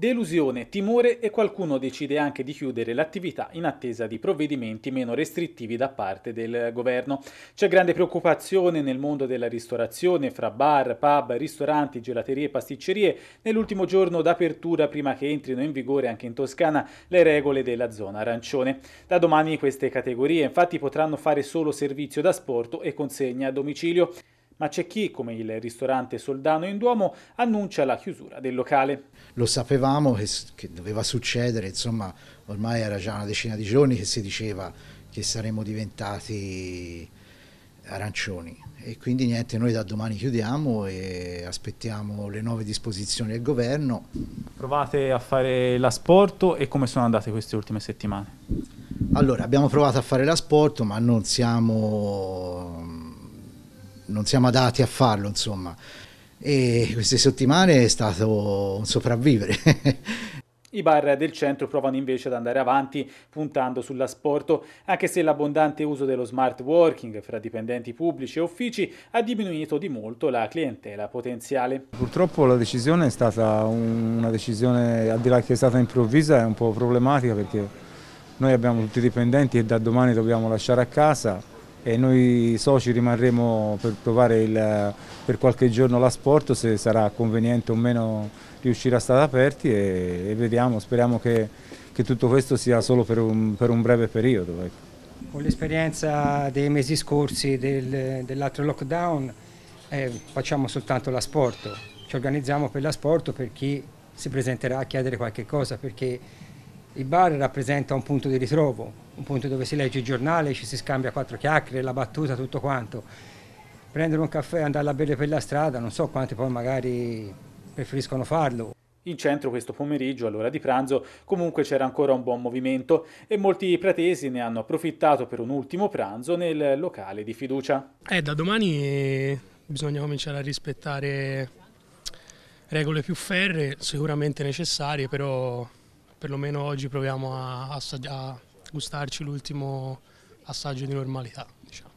Delusione, timore e qualcuno decide anche di chiudere l'attività in attesa di provvedimenti meno restrittivi da parte del governo. C'è grande preoccupazione nel mondo della ristorazione fra bar, pub, ristoranti, gelaterie e pasticcerie. Nell'ultimo giorno d'apertura prima che entrino in vigore anche in Toscana le regole della zona arancione. Da domani queste categorie infatti potranno fare solo servizio da sport e consegna a domicilio ma c'è chi, come il ristorante Soldano in Duomo, annuncia la chiusura del locale. Lo sapevamo che, che doveva succedere, insomma ormai era già una decina di giorni che si diceva che saremmo diventati arancioni e quindi niente, noi da domani chiudiamo e aspettiamo le nuove disposizioni del governo. Provate a fare l'asporto e come sono andate queste ultime settimane? Allora, abbiamo provato a fare l'asporto ma non siamo non siamo adatti a farlo, insomma. E queste settimane è stato un sopravvivere. I bar del centro provano invece ad andare avanti puntando sull'asporto, anche se l'abbondante uso dello smart working fra dipendenti pubblici e uffici ha diminuito di molto la clientela potenziale. Purtroppo la decisione è stata una decisione, al di là che è stata improvvisa, è un po' problematica perché noi abbiamo tutti i dipendenti e da domani dobbiamo lasciare a casa, e noi soci rimarremo per provare il, per qualche giorno l'asporto se sarà conveniente o meno riuscire a stare aperti e, e vediamo, speriamo che, che, tutto questo sia solo per un, per un breve periodo. Ecco. Con l'esperienza dei mesi scorsi del, dell'altro lockdown eh, facciamo soltanto l'asporto, ci organizziamo per l'asporto per chi si presenterà a chiedere qualche cosa perché il bar rappresenta un punto di ritrovo un punto dove si legge il giornale, ci si scambia quattro chiacchiere, la battuta, tutto quanto. Prendere un caffè e andarla a bere per la strada, non so quanti poi magari preferiscono farlo. In centro questo pomeriggio, all'ora di pranzo, comunque c'era ancora un buon movimento e molti pratesi ne hanno approfittato per un ultimo pranzo nel locale di fiducia. Eh, da domani eh, bisogna cominciare a rispettare regole più ferre, sicuramente necessarie, però perlomeno oggi proviamo a, a, a gustarci l'ultimo assaggio di normalità. Diciamo.